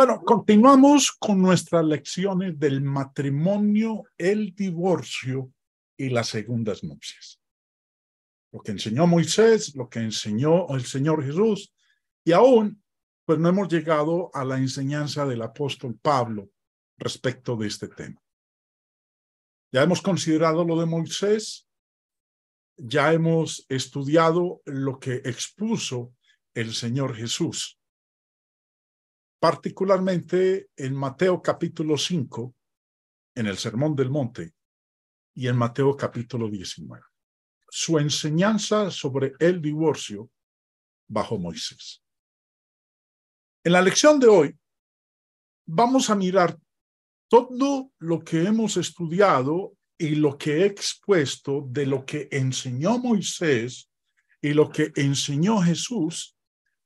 Bueno, continuamos con nuestras lecciones del matrimonio, el divorcio y las segundas nupcias. Lo que enseñó Moisés, lo que enseñó el Señor Jesús, y aún, pues no hemos llegado a la enseñanza del apóstol Pablo respecto de este tema. Ya hemos considerado lo de Moisés, ya hemos estudiado lo que expuso el Señor Jesús particularmente en Mateo capítulo 5, en el Sermón del Monte, y en Mateo capítulo 19. Su enseñanza sobre el divorcio bajo Moisés. En la lección de hoy vamos a mirar todo lo que hemos estudiado y lo que he expuesto de lo que enseñó Moisés y lo que enseñó Jesús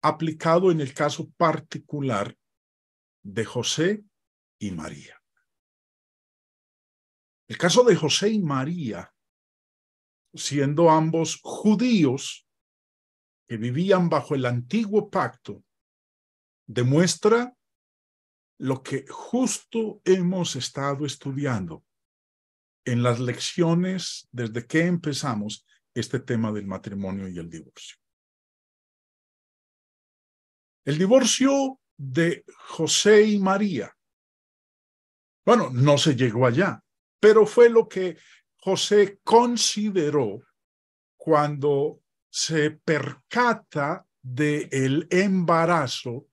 aplicado en el caso particular de José y María. El caso de José y María, siendo ambos judíos que vivían bajo el antiguo pacto, demuestra lo que justo hemos estado estudiando en las lecciones desde que empezamos este tema del matrimonio y el divorcio. El divorcio de José y María. Bueno, no se llegó allá, pero fue lo que José consideró cuando se percata del el embarazo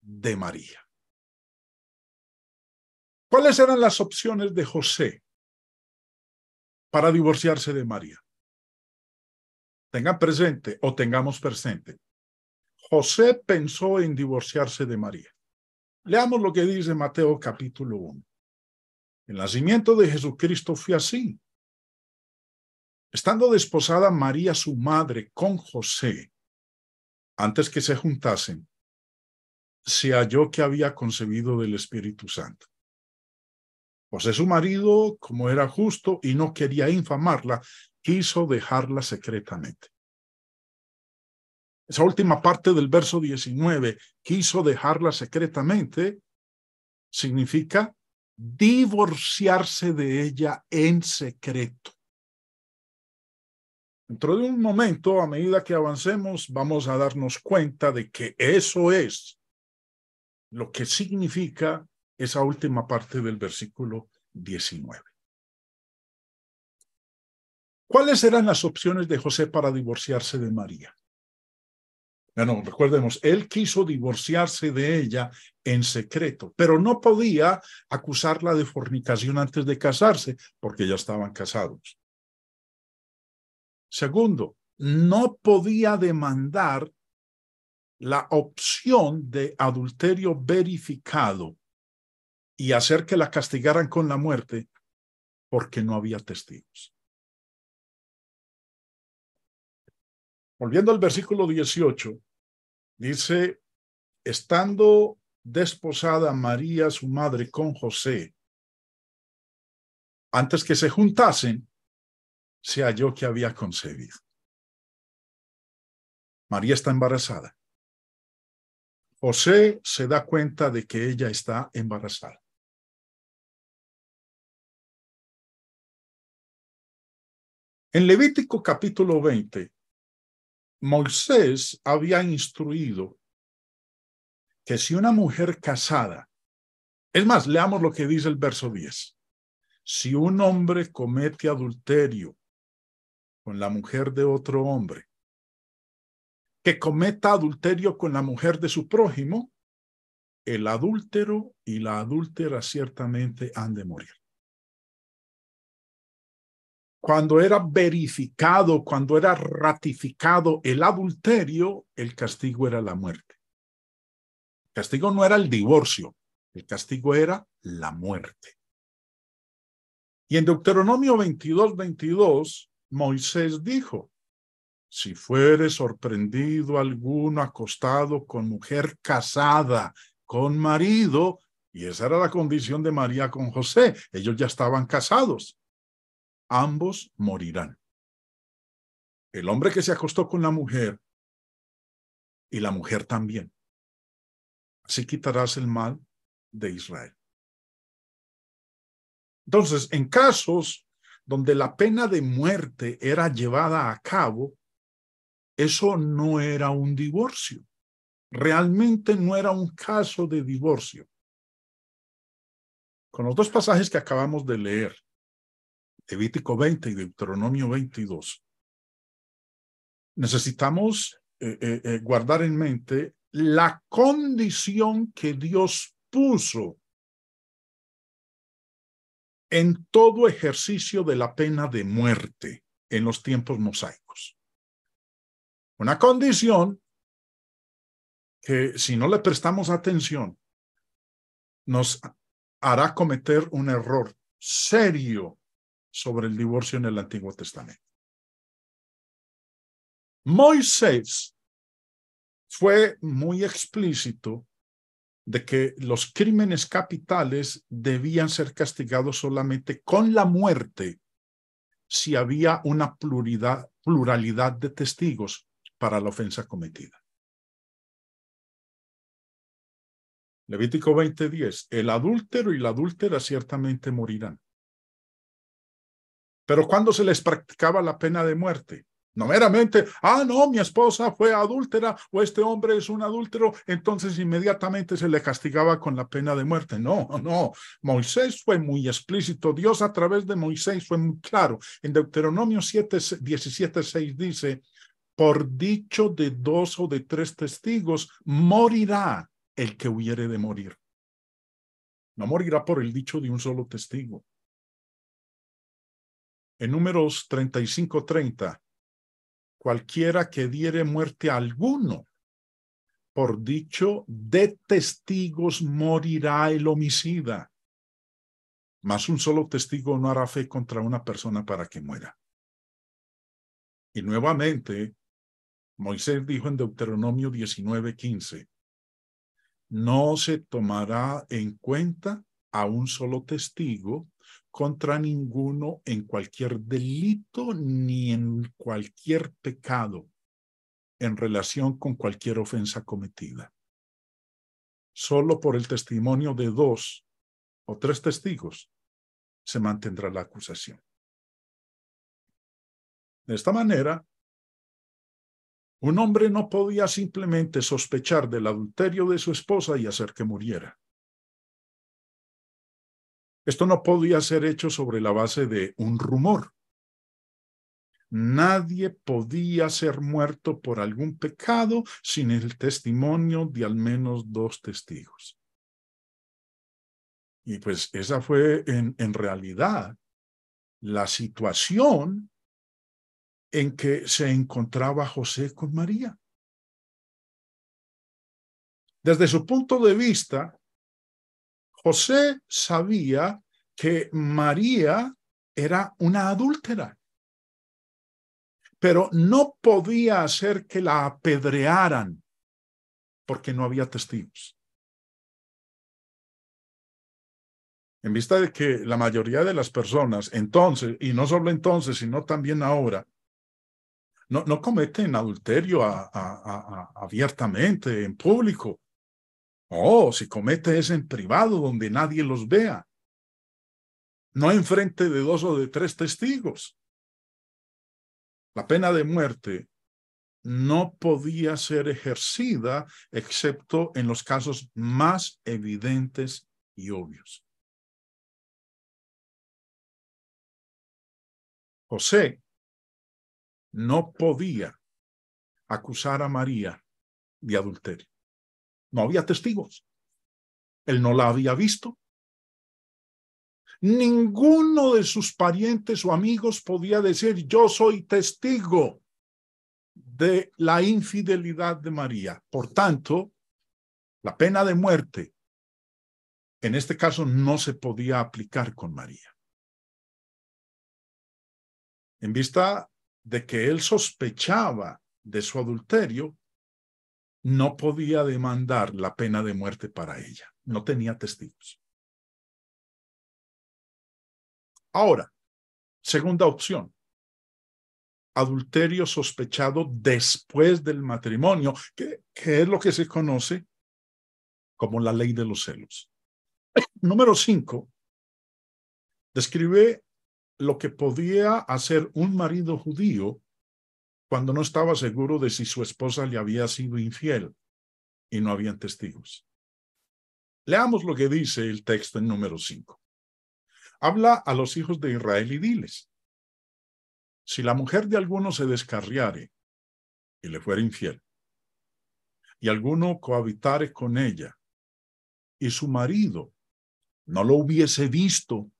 de María. ¿Cuáles eran las opciones de José para divorciarse de María? Tengan presente o tengamos presente, José pensó en divorciarse de María. Leamos lo que dice Mateo capítulo 1. El nacimiento de Jesucristo fue así. Estando desposada María, su madre, con José, antes que se juntasen, se halló que había concebido del Espíritu Santo. José, su marido, como era justo y no quería infamarla, quiso dejarla secretamente esa última parte del verso 19, quiso dejarla secretamente, significa divorciarse de ella en secreto. Dentro de un momento, a medida que avancemos, vamos a darnos cuenta de que eso es lo que significa esa última parte del versículo 19. ¿Cuáles eran las opciones de José para divorciarse de María? Bueno, no, recuerdemos, él quiso divorciarse de ella en secreto, pero no podía acusarla de fornicación antes de casarse, porque ya estaban casados. Segundo, no podía demandar la opción de adulterio verificado y hacer que la castigaran con la muerte porque no había testigos. Volviendo al versículo 18, Dice, estando desposada María, su madre, con José, antes que se juntasen, se halló que había concebido. María está embarazada. José se da cuenta de que ella está embarazada. En Levítico capítulo 20, Moisés había instruido que si una mujer casada, es más, leamos lo que dice el verso 10, si un hombre comete adulterio con la mujer de otro hombre, que cometa adulterio con la mujer de su prójimo, el adúltero y la adúltera ciertamente han de morir cuando era verificado, cuando era ratificado el adulterio, el castigo era la muerte. El castigo no era el divorcio, el castigo era la muerte. Y en Deuteronomio 22, 22, Moisés dijo, si fuere sorprendido alguno acostado con mujer casada, con marido, y esa era la condición de María con José, ellos ya estaban casados ambos morirán. El hombre que se acostó con la mujer y la mujer también. Así quitarás el mal de Israel. Entonces, en casos donde la pena de muerte era llevada a cabo, eso no era un divorcio. Realmente no era un caso de divorcio. Con los dos pasajes que acabamos de leer, Levítico 20 y Deuteronomio 22. Necesitamos eh, eh, eh, guardar en mente la condición que Dios puso en todo ejercicio de la pena de muerte en los tiempos mosaicos. Una condición que si no le prestamos atención nos hará cometer un error serio sobre el divorcio en el Antiguo Testamento. Moisés fue muy explícito de que los crímenes capitales debían ser castigados solamente con la muerte si había una pluralidad, de testigos para la ofensa cometida. Levítico 20:10, el adúltero y la adúltera ciertamente morirán. Pero cuando se les practicaba la pena de muerte, no meramente, ah, no, mi esposa fue adúltera o este hombre es un adúltero, entonces inmediatamente se le castigaba con la pena de muerte. No, no, Moisés fue muy explícito, Dios a través de Moisés fue muy claro. En Deuteronomio 17.6 dice, por dicho de dos o de tres testigos, morirá el que hubiere de morir. No morirá por el dicho de un solo testigo. En números 35:30, cualquiera que diere muerte a alguno por dicho de testigos morirá el homicida. Mas un solo testigo no hará fe contra una persona para que muera. Y nuevamente, Moisés dijo en Deuteronomio 19:15, no se tomará en cuenta a un solo testigo contra ninguno en cualquier delito ni en cualquier pecado en relación con cualquier ofensa cometida. Solo por el testimonio de dos o tres testigos se mantendrá la acusación. De esta manera, un hombre no podía simplemente sospechar del adulterio de su esposa y hacer que muriera. Esto no podía ser hecho sobre la base de un rumor. Nadie podía ser muerto por algún pecado sin el testimonio de al menos dos testigos. Y pues esa fue en, en realidad la situación en que se encontraba José con María. Desde su punto de vista, José sabía que María era una adúltera, pero no podía hacer que la apedrearan porque no había testigos. En vista de que la mayoría de las personas entonces, y no solo entonces, sino también ahora, no, cometen adulterio abiertamente, en público. Oh, si comete es en privado, donde nadie los vea. No en frente de dos o de tres testigos. La pena de muerte no podía ser ejercida excepto en los casos más evidentes y obvios. José no podía acusar a María de adulterio. No había testigos. Él no la había visto. Ninguno de sus parientes o amigos podía decir, yo soy testigo de la infidelidad de María. Por tanto, la pena de muerte en este caso no se podía aplicar con María. En vista de que él sospechaba de su adulterio, no podía demandar la pena de muerte para ella. No tenía testigos. Ahora, segunda opción. Adulterio sospechado después del matrimonio, que, es lo que se conoce como la ley de los celos. Número cinco, describe lo que podía hacer un marido judío cuando no estaba seguro de si su esposa le había sido infiel y no habían testigos. Leamos lo que dice el texto en número 5. Habla a los hijos de Israel y diles, si la mujer de alguno se descarriare y le fuera infiel, y alguno cohabitare con ella, y su marido no lo hubiese visto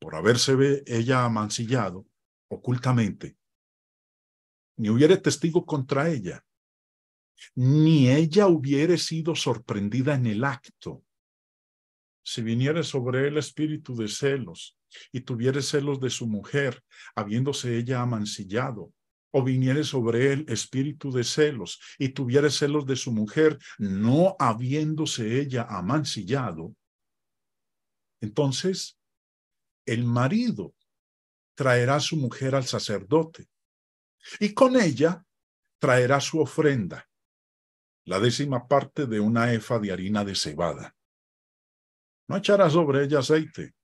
por haberse ella amancillado ocultamente, ni hubiere testigo contra ella, ni ella hubiere sido sorprendida en el acto, si viniere sobre él espíritu de celos y tuviere celos de su mujer, habiéndose ella amancillado, o viniere sobre él espíritu de celos y tuviere celos de su mujer, no habiéndose ella amancillado, entonces el marido traerá a su mujer al sacerdote y con ella traerá su ofrenda, la décima parte de una efa de harina de cebada. No echará sobre ella aceite,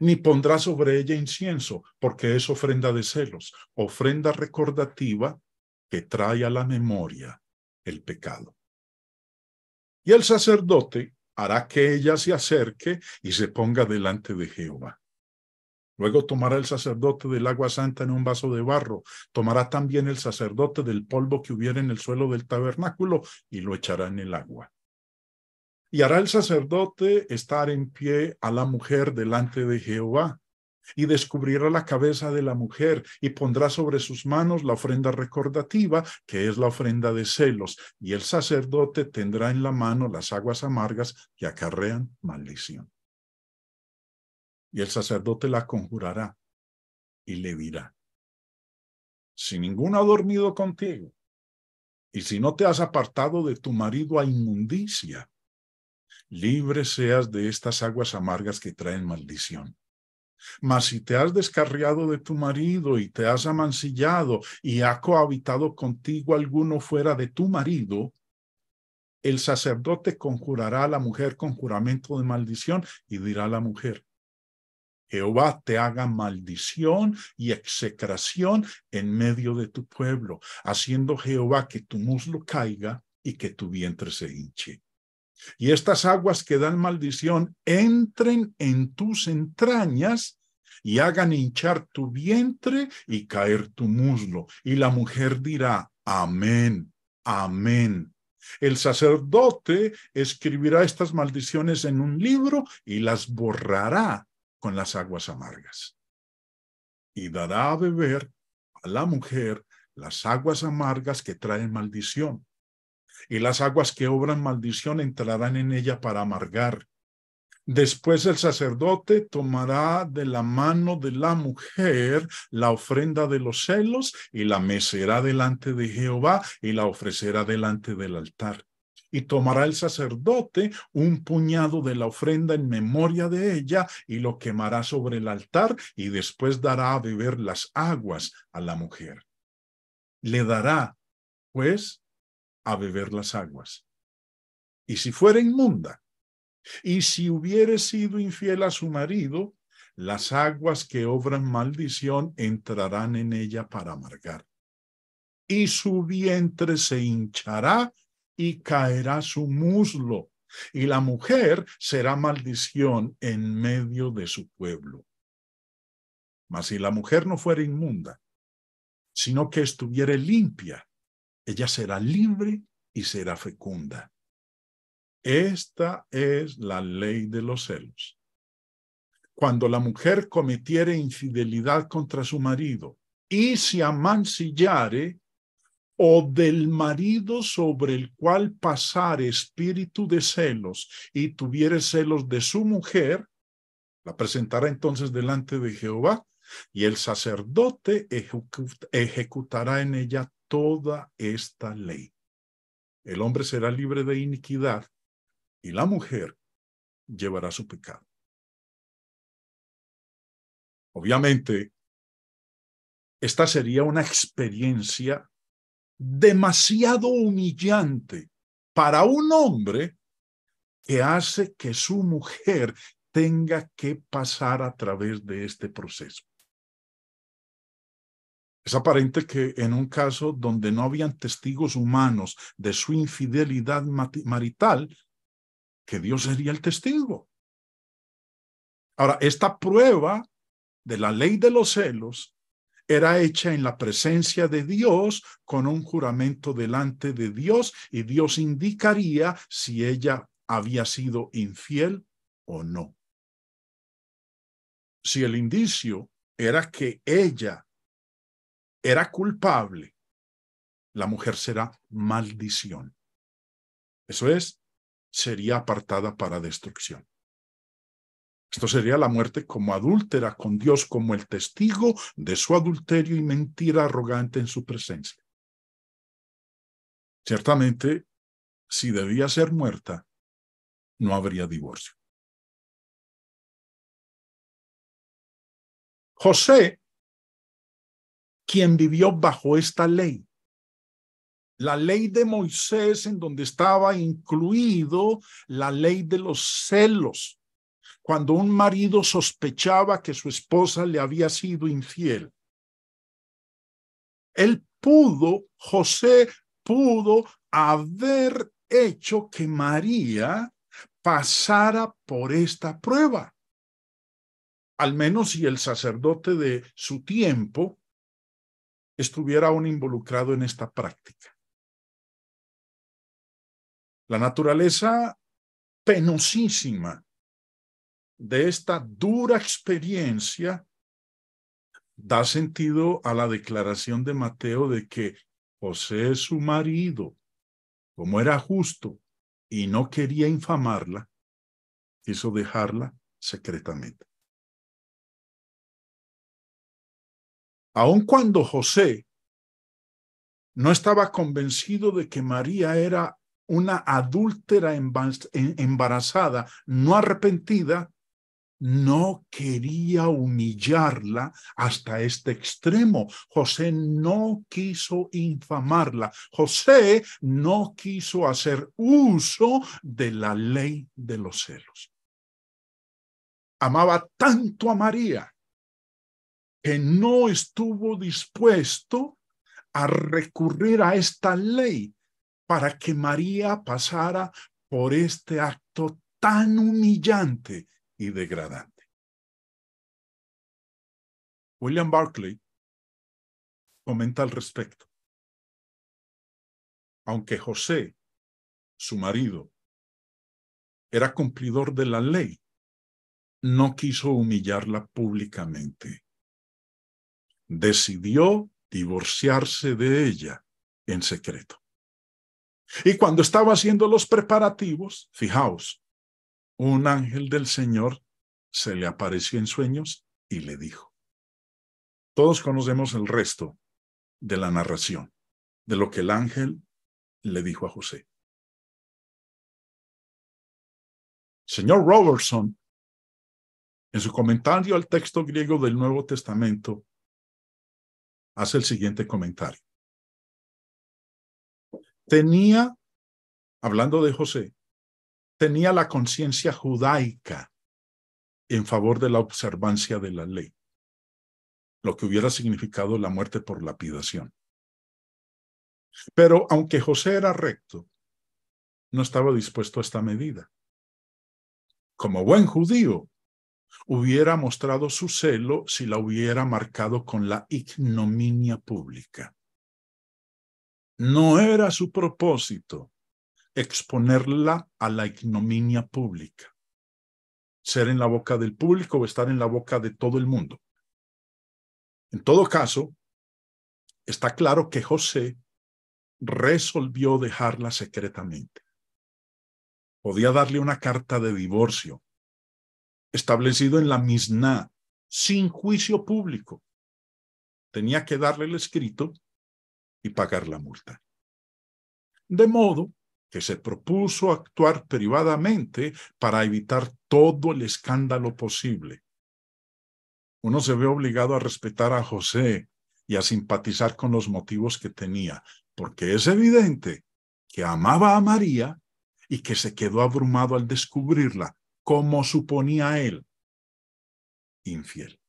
ni pondrá sobre ella incienso, porque es ofrenda de celos, ofrenda recordativa que trae a la memoria el pecado. Y el sacerdote hará que ella se acerque y se ponga delante de Jehová. Luego tomará el sacerdote del agua santa en un vaso de barro, tomará también el sacerdote del polvo que hubiera en el suelo del tabernáculo y lo echará en el agua. Y hará el sacerdote estar en pie a la mujer delante de Jehová, y descubrirá la cabeza de la mujer, y pondrá sobre sus manos la ofrenda recordativa, que es la ofrenda de celos, y el sacerdote tendrá en la mano las aguas amargas que acarrean maldición y el sacerdote la conjurará y le dirá, si ninguno ha dormido contigo, y si no te has apartado de tu marido a inmundicia, libre seas de estas aguas amargas que traen maldición. Mas si te has descarriado de tu marido y te has amancillado y ha cohabitado contigo alguno fuera de tu marido, el sacerdote conjurará a la mujer con juramento de maldición y dirá a la mujer, Jehová te haga maldición y execración en medio de tu pueblo, haciendo Jehová que tu muslo caiga y que tu vientre se hinche. Y estas aguas que dan maldición entren en tus entrañas y hagan hinchar tu vientre y caer tu muslo. Y la mujer dirá, amén, amén. El sacerdote escribirá estas maldiciones en un libro y las borrará con las aguas amargas. Y dará a beber a la mujer las aguas amargas que traen maldición. Y las aguas que obran maldición entrarán en ella para amargar. Después el sacerdote tomará de la mano de la mujer la ofrenda de los celos y la mecerá delante de Jehová y la ofrecerá delante del altar y tomará el sacerdote un puñado de la ofrenda en memoria de ella y lo quemará sobre el altar y después dará a beber las aguas a la mujer. Le dará, pues, a beber las aguas. Y si fuera inmunda, y si hubiere sido infiel a su marido, las aguas que obran maldición entrarán en ella para amargar. Y su vientre se hinchará y caerá su muslo, y la mujer será maldición en medio de su pueblo. Mas si la mujer no fuera inmunda, sino que estuviere limpia, ella será libre y será fecunda. Esta es la ley de los celos. Cuando la mujer cometiere infidelidad contra su marido y se amancillare, o del marido sobre el cual pasar espíritu de celos y tuviere celos de su mujer, la presentará entonces delante de Jehová, y el sacerdote ejecutará en ella toda esta ley. El hombre será libre de iniquidad y la mujer llevará su pecado. Obviamente, esta sería una experiencia demasiado humillante para un hombre que hace que su mujer tenga que pasar a través de este proceso. Es aparente que en un caso donde no habían testigos humanos de su infidelidad marital, que Dios sería el testigo. Ahora, esta prueba de la ley de los celos era hecha en la presencia de Dios con un juramento delante de Dios y Dios indicaría si ella había sido infiel o no. Si el indicio era que ella era culpable, la mujer será maldición. Eso es, sería apartada para destrucción. Esto sería la muerte como adúltera con Dios como el testigo de su adulterio y mentira arrogante en su presencia. Ciertamente, si debía ser muerta, no habría divorcio. José, quien vivió bajo esta ley, la ley de Moisés en donde estaba incluido la ley de los celos, cuando un marido sospechaba que su esposa le había sido infiel. Él pudo, José pudo haber hecho que María pasara por esta prueba. Al menos si el sacerdote de su tiempo estuviera aún involucrado en esta práctica. La naturaleza penosísima de esta dura experiencia da sentido a la declaración de Mateo de que José su marido, como era justo y no quería infamarla, quiso dejarla secretamente. Aun cuando José no estaba convencido de que María era una adúltera embarazada, no arrepentida, no quería humillarla hasta este extremo. José no quiso infamarla. José no quiso hacer uso de la ley de los celos. Amaba tanto a María que no estuvo dispuesto a recurrir a esta ley para que María pasara por este acto tan humillante y degradante. William Barclay comenta al respecto. Aunque José, su marido, era cumplidor de la ley, no quiso humillarla públicamente. Decidió divorciarse de ella en secreto. Y cuando estaba haciendo los preparativos, fijaos, un ángel del Señor se le apareció en sueños y le dijo. Todos conocemos el resto de la narración, de lo que el ángel le dijo a José. Señor Robertson, en su comentario al texto griego del Nuevo Testamento, hace el siguiente comentario. Tenía, hablando de José, tenía la conciencia judaica en favor de la observancia de la ley, lo que hubiera significado la muerte por lapidación. Pero aunque José era recto, no estaba dispuesto a esta medida. Como buen judío, hubiera mostrado su celo si la hubiera marcado con la ignominia pública. No era su propósito exponerla a la ignominia pública. Ser en la boca del público o estar en la boca de todo el mundo. En todo caso, está claro que José resolvió dejarla secretamente. Podía darle una carta de divorcio, establecido en la misna, sin juicio público. Tenía que darle el escrito y pagar la multa. De modo que se propuso actuar privadamente para evitar todo el escándalo posible. Uno se ve obligado a respetar a José y a simpatizar con los motivos que tenía, porque es evidente que amaba a María y que se quedó abrumado al descubrirla, como suponía él, infiel.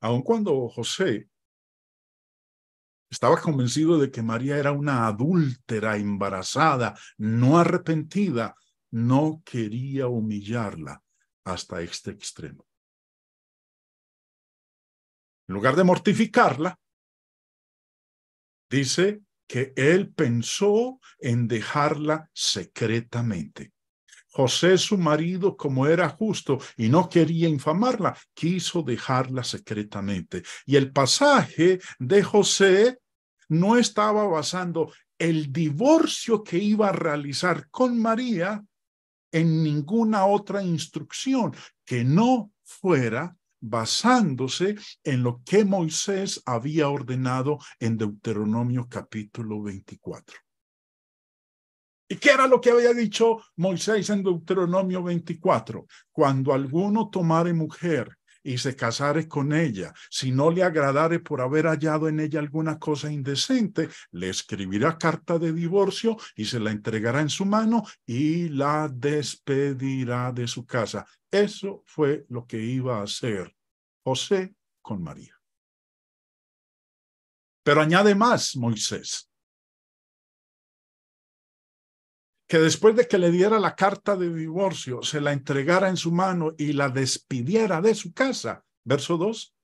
Aun cuando José estaba convencido de que María era una adúltera, embarazada, no arrepentida. No quería humillarla hasta este extremo. En lugar de mortificarla, dice que él pensó en dejarla secretamente. José, su marido, como era justo y no quería infamarla, quiso dejarla secretamente. Y el pasaje de José no estaba basando el divorcio que iba a realizar con María en ninguna otra instrucción que no fuera basándose en lo que Moisés había ordenado en Deuteronomio capítulo 24. ¿Y qué era lo que había dicho Moisés en Deuteronomio 24? Cuando alguno tomare mujer y se casare con ella, si no le agradare por haber hallado en ella alguna cosa indecente, le escribirá carta de divorcio y se la entregará en su mano y la despedirá de su casa. Eso fue lo que iba a hacer José con María. Pero añade más Moisés. que después de que le diera la carta de divorcio, se la entregara en su mano y la despidiera de su casa. Verso 2.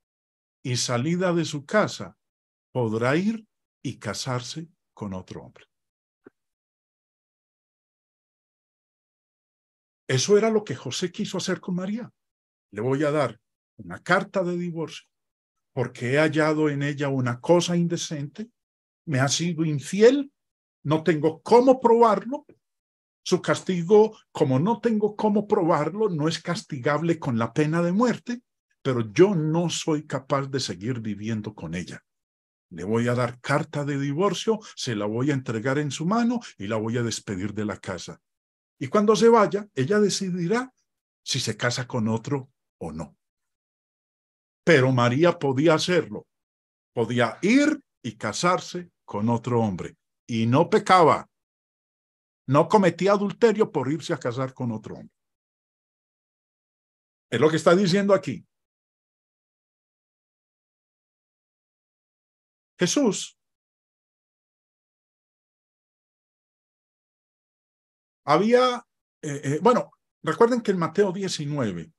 Y salida de su casa, podrá ir y casarse con otro hombre. Eso era lo que José quiso hacer con María. Le voy a dar una carta de divorcio porque he hallado en ella una cosa indecente, me ha sido infiel, no tengo cómo probarlo, su castigo, como no tengo cómo probarlo, no es castigable con la pena de muerte, pero yo no soy capaz de seguir viviendo con ella. Le voy a dar carta de divorcio, se la voy a entregar en su mano y la voy a despedir de la casa. Y cuando se vaya, ella decidirá si se casa con otro o no. Pero María podía hacerlo. Podía ir y casarse con otro hombre. Y no pecaba no cometía adulterio por irse a casar con otro hombre. Es lo que está diciendo aquí. Jesús había, eh, eh, bueno, recuerden que en Mateo 19,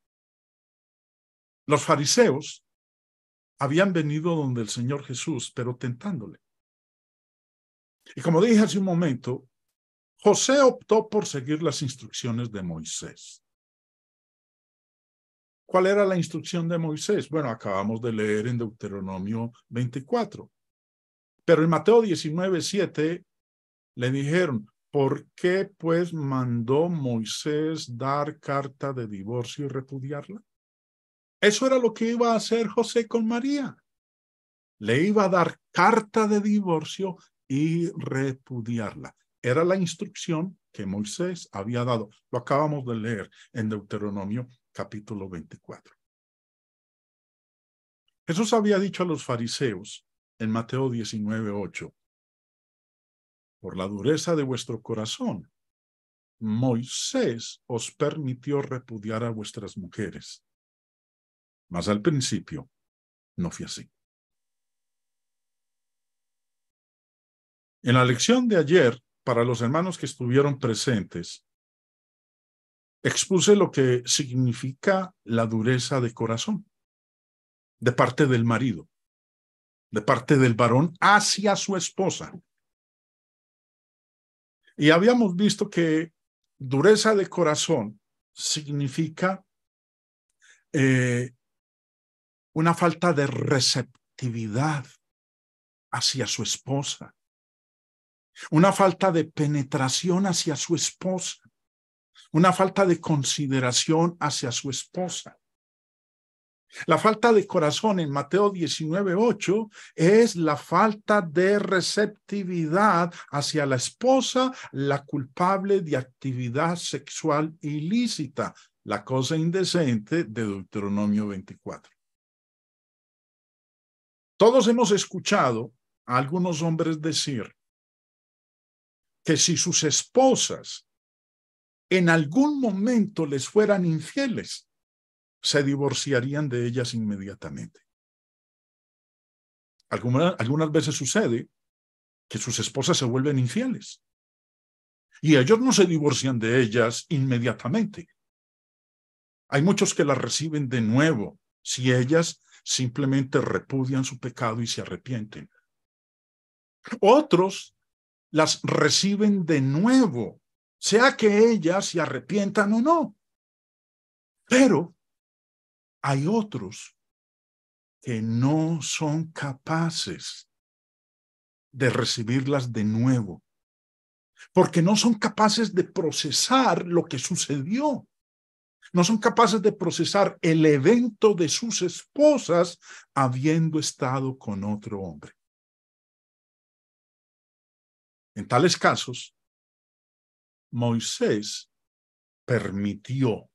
los fariseos habían venido donde el Señor Jesús, pero tentándole. Y como dije hace un momento, José optó por seguir las instrucciones de Moisés. ¿Cuál era la instrucción de Moisés? Bueno, acabamos de leer en Deuteronomio 24. Pero en Mateo 19, 7 le dijeron, ¿por qué pues mandó Moisés dar carta de divorcio y repudiarla? Eso era lo que iba a hacer José con María. Le iba a dar carta de divorcio y repudiarla. Era la instrucción que Moisés había dado. Lo acabamos de leer en Deuteronomio capítulo 24. Jesús había dicho a los fariseos en Mateo 19, por la dureza de vuestro corazón, Moisés os permitió repudiar a vuestras mujeres. Mas al principio no fue así. En la lección de ayer para los hermanos que estuvieron presentes, expuse lo que significa la dureza de corazón de parte del marido, de parte del varón hacia su esposa. Y habíamos visto que dureza de corazón significa eh, una falta de receptividad hacia su esposa una falta de penetración hacia su esposa, una falta de consideración hacia su esposa. La falta de corazón en Mateo 19:8 es la falta de receptividad hacia la esposa, la culpable de actividad sexual ilícita, la cosa indecente de Deuteronomio 24. Todos hemos escuchado a algunos hombres decir, que si sus esposas en algún momento les fueran infieles, se divorciarían de ellas inmediatamente. Algunas, algunas veces sucede que sus esposas se vuelven infieles y ellos no se divorcian de ellas inmediatamente. Hay muchos que las reciben de nuevo si ellas simplemente repudian su pecado y se arrepienten. Otros las reciben de nuevo, sea que ellas se arrepientan o no. Pero hay otros que no son capaces de recibirlas de nuevo, porque no son capaces de procesar lo que sucedió. No son capaces de procesar el evento de sus esposas habiendo estado con otro hombre. En tales casos, Moisés permitió,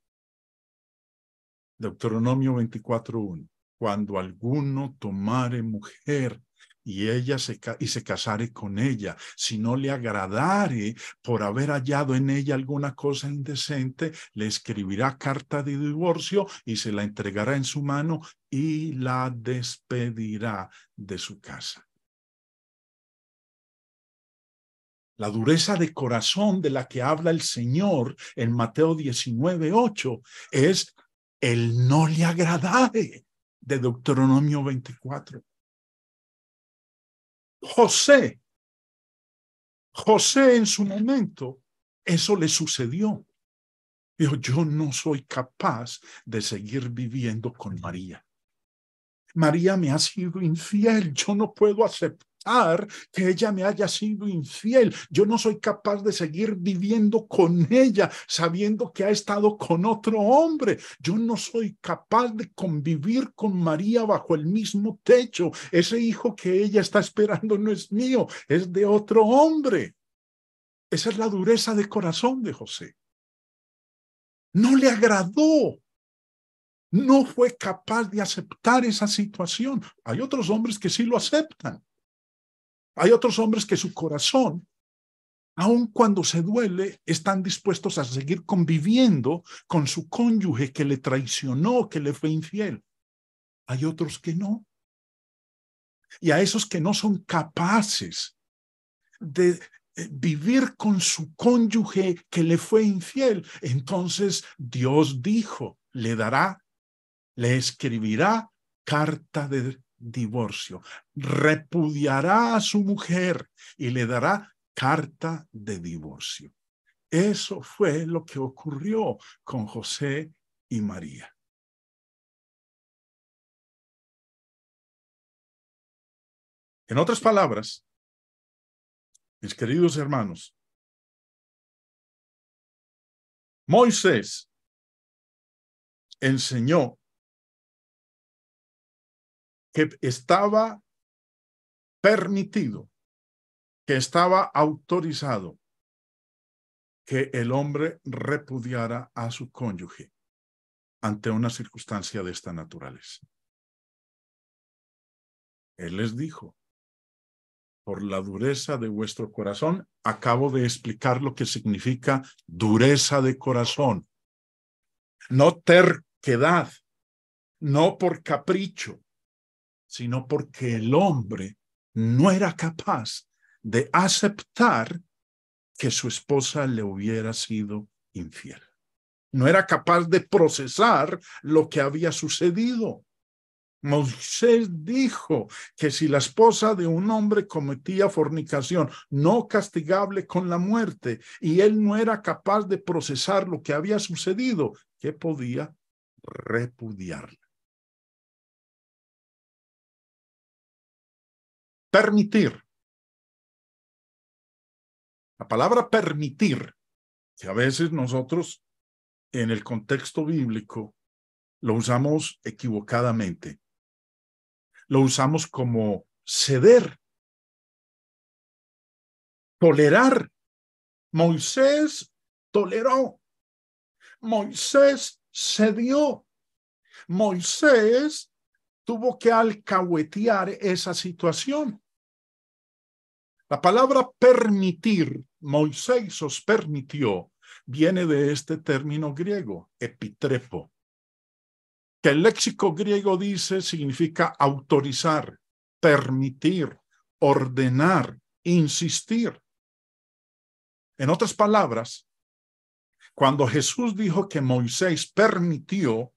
Deuteronomio 24.1, cuando alguno tomare mujer y ella se, y se casare con ella, si no le agradare por haber hallado en ella alguna cosa indecente, le escribirá carta de divorcio y se la entregará en su mano y la despedirá de su casa. La dureza de corazón de la que habla el Señor en Mateo 19, 8 es el no le agradare de Deuteronomio 24. José, José en su momento, eso le sucedió. Dijo, yo no soy capaz de seguir viviendo con María. María me ha sido infiel, yo no puedo aceptar que ella me haya sido infiel. Yo no soy capaz de seguir viviendo con ella sabiendo que ha estado con otro hombre. Yo no soy capaz de convivir con María bajo el mismo techo. Ese hijo que ella está esperando no es mío, es de otro hombre. Esa es la dureza de corazón de José. No le agradó no fue capaz de aceptar esa situación. Hay otros hombres que sí lo aceptan. Hay otros hombres que su corazón, aun cuando se duele, están dispuestos a seguir conviviendo con su cónyuge que le traicionó, que le fue infiel. Hay otros que no. Y a esos que no son capaces de eh, vivir con su cónyuge que le fue infiel, entonces Dios dijo, le dará, le escribirá carta de divorcio. Repudiará a su mujer y le dará carta de divorcio. Eso fue lo que ocurrió con José y María. En otras palabras, mis queridos hermanos, Moisés enseñó que estaba permitido, que estaba autorizado que el hombre repudiara a su cónyuge ante una circunstancia de esta naturaleza. Él les dijo, por la dureza de vuestro corazón, acabo de explicar lo que significa dureza de corazón, no terquedad, no por capricho, sino porque el hombre no era capaz de aceptar que su esposa le hubiera sido infiel. No era capaz de procesar lo que había sucedido. Moisés dijo que si la esposa de un hombre cometía fornicación no castigable con la muerte y él no era capaz de procesar lo que había sucedido, que podía repudiarla. Permitir. La palabra permitir, que a veces nosotros en el contexto bíblico lo usamos equivocadamente. Lo usamos como ceder, tolerar. Moisés toleró. Moisés cedió. Moisés tuvo que alcahuetear esa situación. La palabra permitir, Moisés os permitió, viene de este término griego, epitrepo, que el léxico griego dice significa autorizar, permitir, ordenar, insistir. En otras palabras, cuando Jesús dijo que Moisés permitió,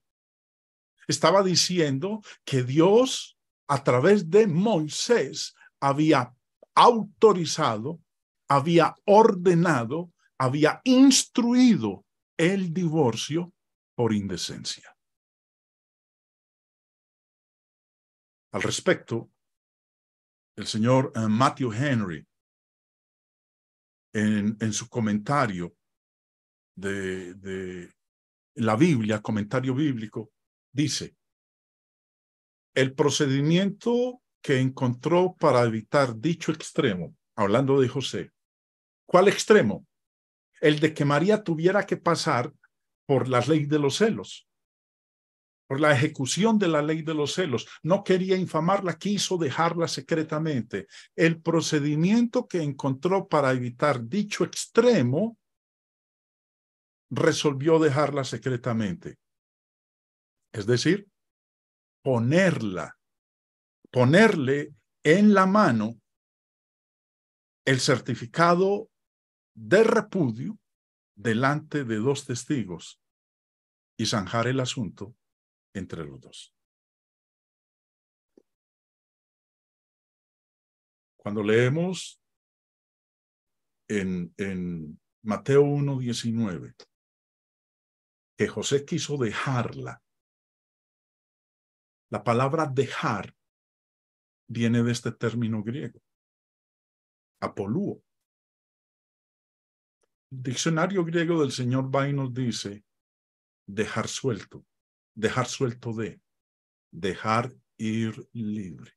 estaba diciendo que Dios, a través de Moisés, había autorizado, había ordenado, había instruido el divorcio por indecencia. Al respecto, el señor eh, Matthew Henry, en, en su comentario de, de la Biblia, comentario bíblico, dice, el procedimiento que encontró para evitar dicho extremo, hablando de José. ¿Cuál extremo? El de que María tuviera que pasar por la ley de los celos, por la ejecución de la ley de los celos. No quería infamarla, quiso dejarla secretamente. El procedimiento que encontró para evitar dicho extremo resolvió dejarla secretamente. Es decir, ponerla ponerle en la mano el certificado de repudio delante de dos testigos y zanjar el asunto entre los dos. Cuando leemos en, Mateo 1.19 que José quiso dejarla, la palabra dejar viene de este término griego, apolúo. diccionario griego del señor Bainos dice dejar suelto, dejar suelto de, dejar ir libre.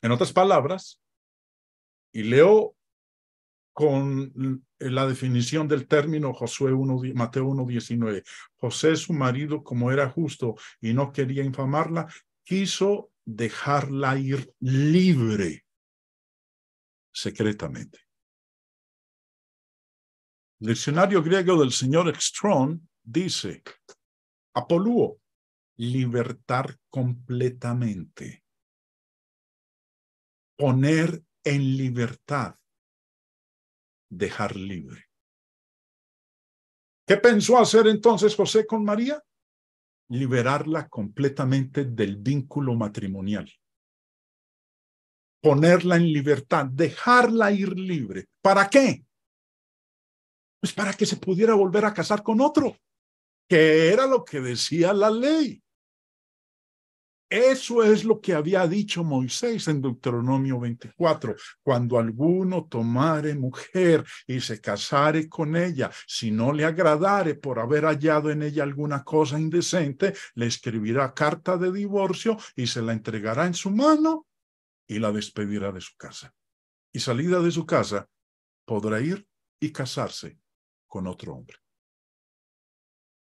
En otras palabras, y leo con la definición del término Josué 1, Mateo 1.19. José, su marido, como era justo y no quería infamarla, quiso dejarla ir libre secretamente. El diccionario griego del señor Extron dice, apolúo, libertar completamente, poner en libertad, dejar libre. ¿Qué pensó hacer entonces José con María? liberarla completamente del vínculo matrimonial. Ponerla en libertad, dejarla ir libre. ¿Para qué? Pues para que se pudiera volver a casar con otro, que era lo que decía la ley. Eso es lo que había dicho Moisés en Deuteronomio 24. Cuando alguno tomare mujer y se casare con ella, si no le agradare por haber hallado en ella alguna cosa indecente, le escribirá carta de divorcio y se la entregará en su mano y la despedirá de su casa. Y salida de su casa, podrá ir y casarse con otro hombre.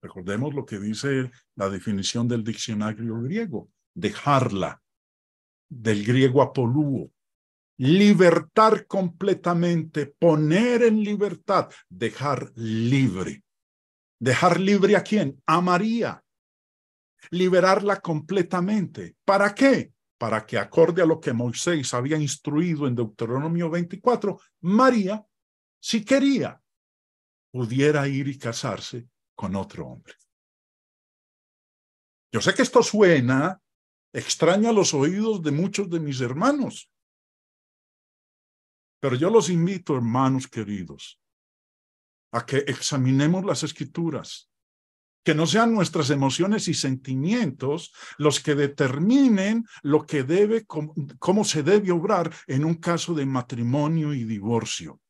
Recordemos lo que dice la definición del diccionario griego dejarla, del griego apolúo, libertar completamente, poner en libertad, dejar libre. ¿Dejar libre a quién? A María. Liberarla completamente. ¿Para qué? Para que acorde a lo que Moisés había instruido en Deuteronomio 24, María, si quería, pudiera ir y casarse con otro hombre. Yo sé que esto suena extraña los oídos de muchos de mis hermanos. Pero yo los invito, hermanos queridos, a que examinemos las escrituras, que no sean nuestras emociones y sentimientos los que determinen lo que debe, cómo se debe obrar en un caso de matrimonio y divorcio.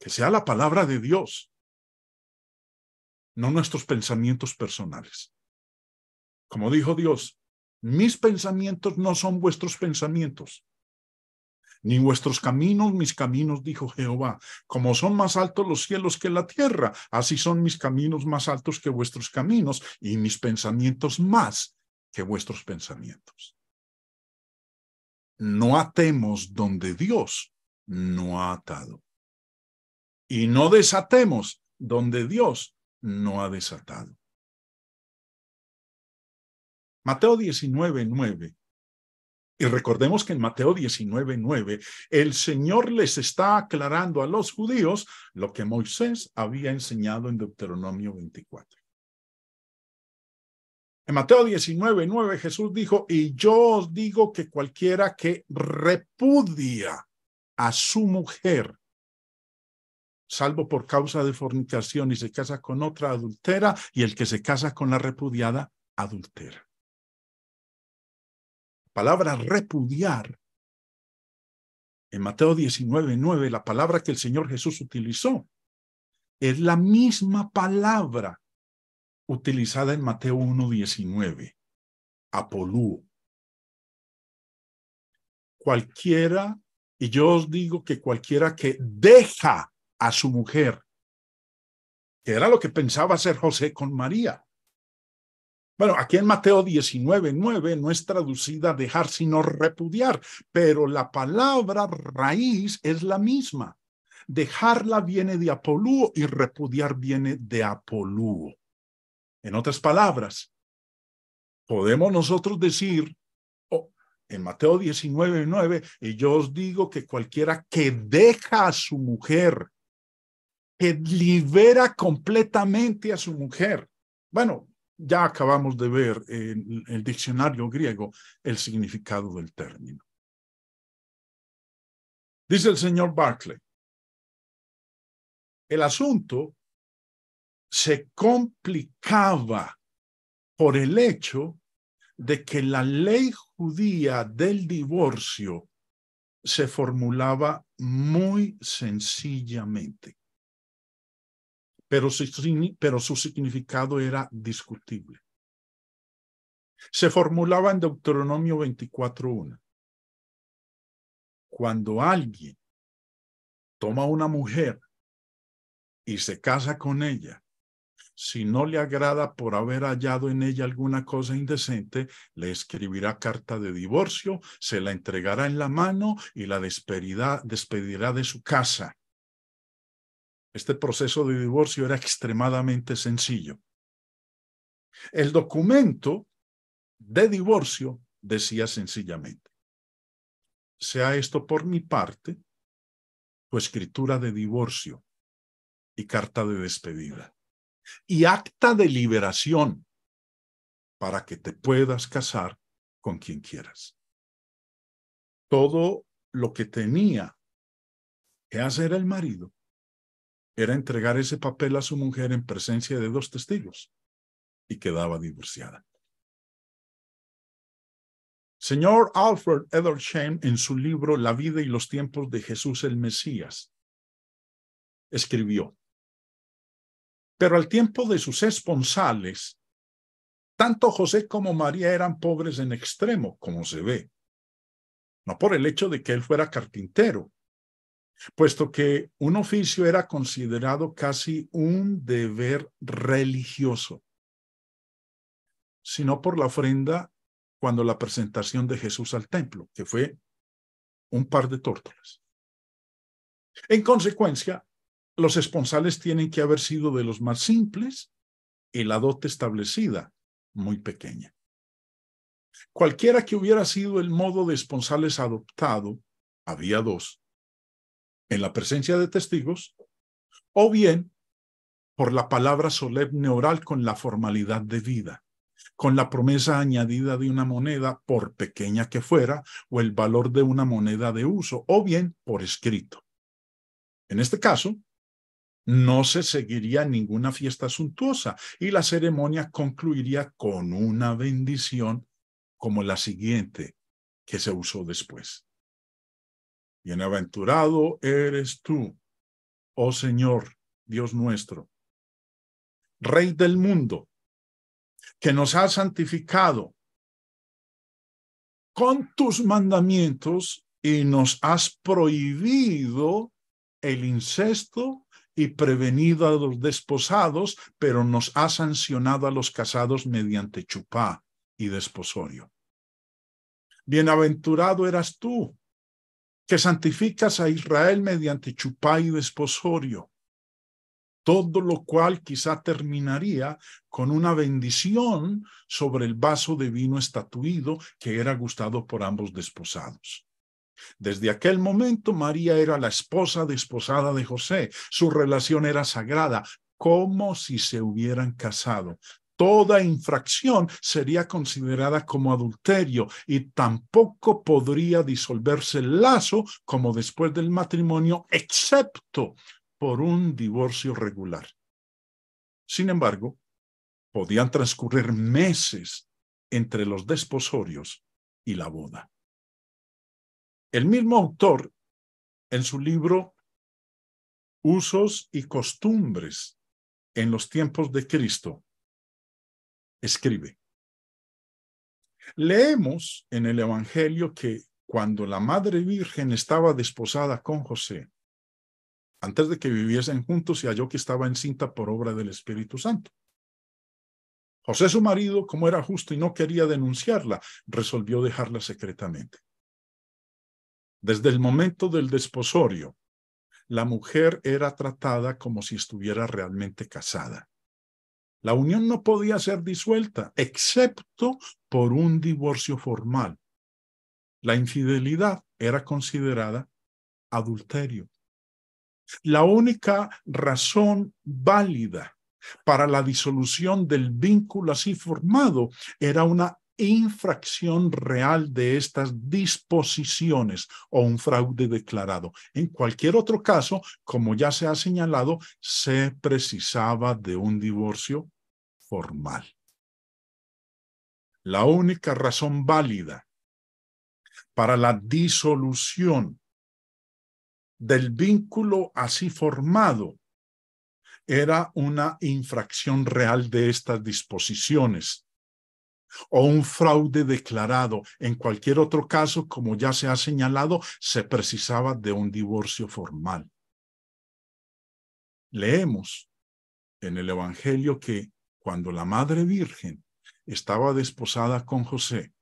Que sea la palabra de Dios, no nuestros pensamientos personales. Como dijo Dios, mis pensamientos no son vuestros pensamientos, ni vuestros caminos mis caminos, dijo Jehová. Como son más altos los cielos que la tierra, así son mis caminos más altos que vuestros caminos y mis pensamientos más que vuestros pensamientos. No atemos donde Dios no ha atado. Y no desatemos donde Dios no ha desatado. Mateo 19, 9. Y recordemos que en Mateo 19, 9, el Señor les está aclarando a los judíos lo que Moisés había enseñado en Deuteronomio 24. En Mateo 19, 9, Jesús dijo, y yo os digo que cualquiera que repudia a su mujer, salvo por causa de fornicación y se casa con otra adultera, y el que se casa con la repudiada, adultera palabra repudiar. En Mateo 19, 9, la palabra que el Señor Jesús utilizó es la misma palabra utilizada en Mateo 1, 19, Cualquiera, y yo os digo que cualquiera que deja a su mujer, que era lo que pensaba hacer José con María, bueno, aquí en Mateo 19, 9 no es traducida dejar sino repudiar, pero la palabra raíz es la misma. Dejarla viene de apolúo y repudiar viene de apolúo. En otras palabras, podemos nosotros decir oh, en Mateo 19, nueve, y yo os digo que cualquiera que deja a su mujer, que libera completamente a su mujer, bueno, ya acabamos de ver en el diccionario griego el significado del término. Dice el señor Barclay, el asunto se complicaba por el hecho de que la ley judía del divorcio se formulaba muy sencillamente pero su, significado era discutible. Se formulaba en Deuteronomio 24.1. Cuando alguien toma una mujer y se casa con ella, si no le agrada por haber hallado en ella alguna cosa indecente, le escribirá carta de divorcio, se la entregará en la mano y la despedirá de su casa. Este proceso de divorcio era extremadamente sencillo. El documento de divorcio decía sencillamente, sea esto por mi parte, tu escritura de divorcio y carta de despedida y acta de liberación para que te puedas casar con quien quieras. Todo lo que tenía que hacer el marido era entregar ese papel a su mujer en presencia de dos testigos y quedaba divorciada. Señor Alfred Edersheim, en su libro La vida y los tiempos de Jesús el Mesías, escribió, pero al tiempo de sus esponsales, tanto José como María eran pobres en extremo, como se ve. No por el hecho de que él fuera carpintero, puesto que un oficio era considerado casi un deber religioso, sino por la ofrenda cuando la presentación de Jesús al templo, que fue un par de tórtolas. En consecuencia, los esponsales tienen que haber sido de los más simples y la dote establecida muy pequeña. Cualquiera que hubiera sido el modo de esponsales adoptado, había dos, en la presencia de testigos, o bien por la palabra solemne oral con la formalidad debida, con la promesa añadida de una moneda, por pequeña que fuera, o el valor de una moneda de uso, o bien por escrito. En este caso, no se seguiría ninguna fiesta suntuosa y la ceremonia concluiría con una bendición como la siguiente que se usó después. Bienaventurado eres tú, oh Señor, Dios nuestro, Rey del mundo, que nos has santificado con tus mandamientos y nos has prohibido el incesto y prevenido a los desposados, pero nos has sancionado a los casados mediante chupá y desposorio. Bienaventurado eras tú, que santificas a Israel mediante chupá y desposorio, todo lo cual quizá terminaría con una bendición sobre el vaso de vino estatuido que era gustado por ambos desposados. Desde aquel momento María era la esposa desposada de José, su relación era sagrada, como si se hubieran casado, toda infracción sería considerada como adulterio y tampoco podría disolverse el lazo como después del matrimonio, excepto por un divorcio regular. Sin embargo, podían transcurrir meses entre los desposorios y la boda. El mismo autor, en su libro Usos y Costumbres en los tiempos de Cristo, escribe. Leemos en el Evangelio que cuando la Madre Virgen estaba desposada con José, antes de que viviesen juntos, se halló que estaba encinta por obra del Espíritu Santo. José, su marido, como era justo y no quería denunciarla, resolvió dejarla secretamente. Desde el momento del desposorio, la mujer era tratada como si estuviera realmente casada. La unión no podía ser disuelta, excepto por un divorcio formal. La infidelidad era considerada adulterio. La única razón válida para la disolución del vínculo así formado era una infracción real de estas disposiciones o un fraude declarado. En cualquier otro caso, como ya se ha señalado, se precisaba de un divorcio formal. La única razón válida para la disolución del vínculo así formado era una infracción real de estas disposiciones o un fraude declarado. En cualquier otro caso, como ya se ha señalado, se precisaba de un divorcio formal. Leemos en el Evangelio que cuando la Madre Virgen estaba desposada con José,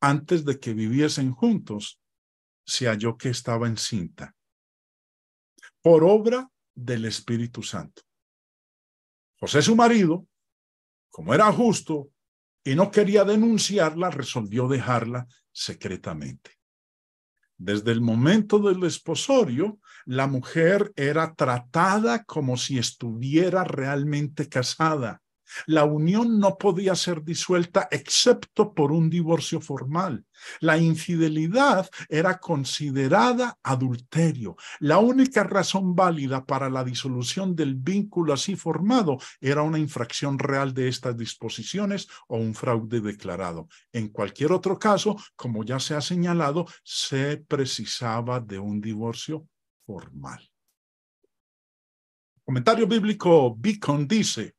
antes de que viviesen juntos, se halló que estaba encinta por obra del Espíritu Santo. José su marido, como era justo y no quería denunciarla, resolvió dejarla secretamente. Desde el momento del esposorio, la mujer era tratada como si estuviera realmente casada la unión no podía ser disuelta excepto por un divorcio formal. La infidelidad era considerada adulterio. La única razón válida para la disolución del vínculo así formado era una infracción real de estas disposiciones o un fraude declarado. En cualquier otro caso, como ya se ha señalado, se precisaba de un divorcio formal. comentario bíblico Beacon dice,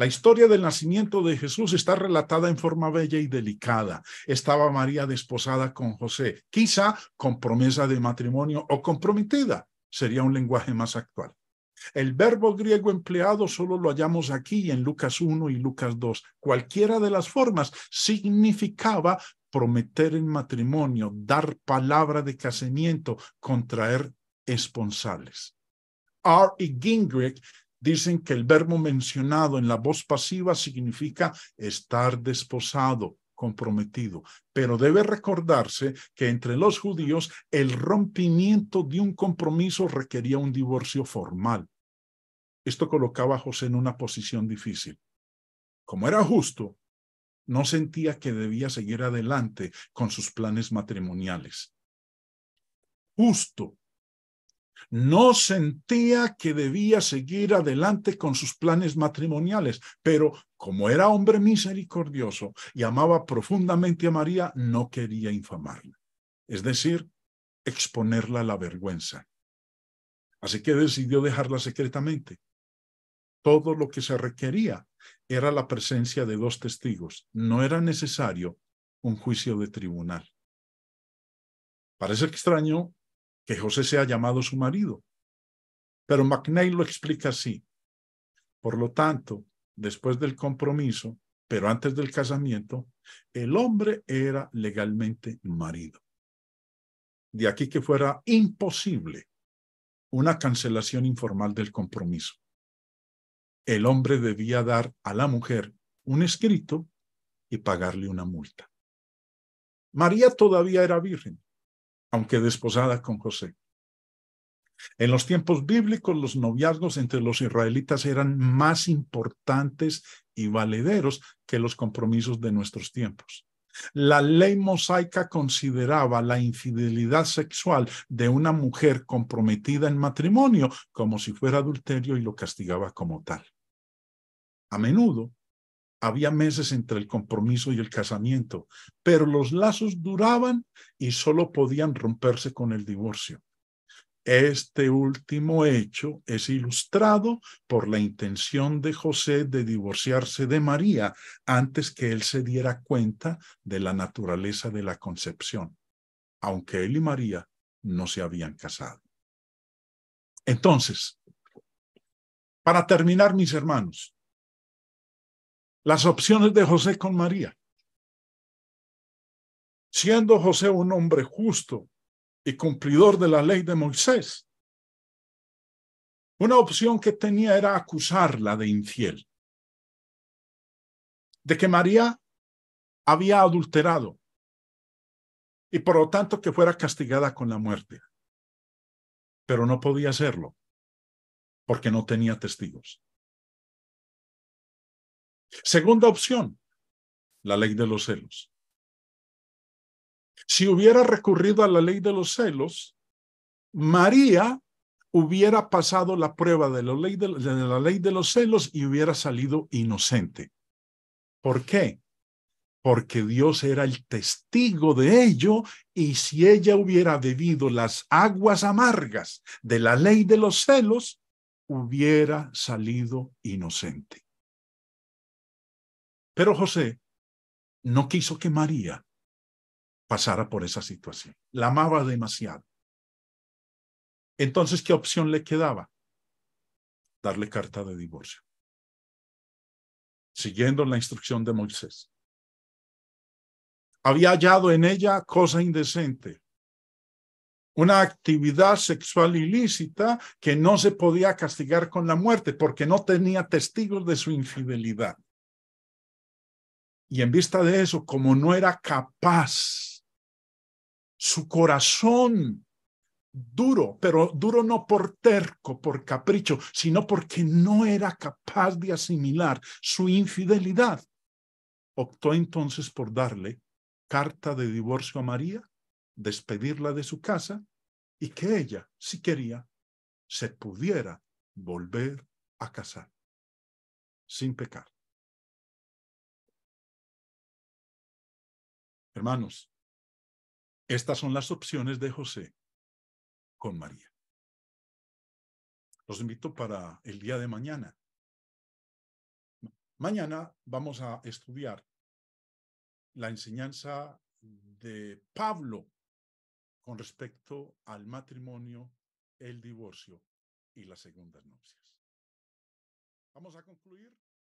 la historia del nacimiento de Jesús está relatada en forma bella y delicada. Estaba María desposada con José, quizá con promesa de matrimonio o comprometida, sería un lenguaje más actual. El verbo griego empleado solo lo hallamos aquí en Lucas 1 y Lucas 2. Cualquiera de las formas significaba prometer en matrimonio, dar palabra de casamiento, contraer esponsales. R. E. Gingrich dicen que el verbo mencionado en la voz pasiva significa estar desposado, comprometido. Pero debe recordarse que entre los judíos el rompimiento de un compromiso requería un divorcio formal. Esto colocaba a José en una posición difícil. Como era justo, no sentía que debía seguir adelante con sus planes matrimoniales. Justo no sentía que debía seguir adelante con sus planes matrimoniales, pero como era hombre misericordioso y amaba profundamente a María, no quería infamarla, es decir, exponerla a la vergüenza. Así que decidió dejarla secretamente. Todo lo que se requería era la presencia de dos testigos. No era necesario un juicio de tribunal. Parece extraño que José sea llamado su marido. Pero MacNeil lo explica así. Por lo tanto, después del compromiso, pero antes del casamiento, el hombre era legalmente marido. De aquí que fuera imposible una cancelación informal del compromiso. El hombre debía dar a la mujer un escrito y pagarle una multa. María todavía era virgen, aunque desposada con José. En los tiempos bíblicos, los noviazgos entre los israelitas eran más importantes y valederos que los compromisos de nuestros tiempos. La ley mosaica consideraba la infidelidad sexual de una mujer comprometida en matrimonio como si fuera adulterio y lo castigaba como tal. A menudo, había meses entre el compromiso y el casamiento, pero los lazos duraban y solo podían romperse con el divorcio. Este último hecho es ilustrado por la intención de José de divorciarse de María antes que él se diera cuenta de la naturaleza de la concepción, aunque él y María no se habían casado. Entonces, para terminar, mis hermanos, las opciones de José con María. Siendo José un hombre justo y cumplidor de la ley de Moisés, una opción que tenía era acusarla de infiel, de que María había adulterado y por lo tanto que fuera castigada con la muerte. Pero no podía hacerlo porque no tenía testigos. Segunda opción, la ley de los celos. Si hubiera recurrido a la ley de los celos, María hubiera pasado la prueba de la ley de, los celos y hubiera salido inocente. ¿Por qué? Porque Dios era el testigo de ello y si ella hubiera bebido las aguas amargas de la ley de los celos, hubiera salido inocente. Pero José no quiso que María pasara por esa situación. La amaba demasiado. Entonces, ¿qué opción le quedaba? Darle carta de divorcio. Siguiendo la instrucción de Moisés. Había hallado en ella cosa indecente, una actividad sexual ilícita que no se podía castigar con la muerte porque no tenía testigos de su infidelidad. Y en vista de eso, como no era capaz, su corazón duro, pero duro no por terco, por capricho, sino porque no era capaz de asimilar su infidelidad, optó entonces por darle carta de divorcio a María, despedirla de su casa y que ella, si quería, se pudiera volver a casar sin pecar. Hermanos, estas son las opciones de José con María. Los invito para el día de mañana. Mañana vamos a estudiar la enseñanza de Pablo con respecto al matrimonio, el divorcio y las segundas nupcias. Vamos a concluir.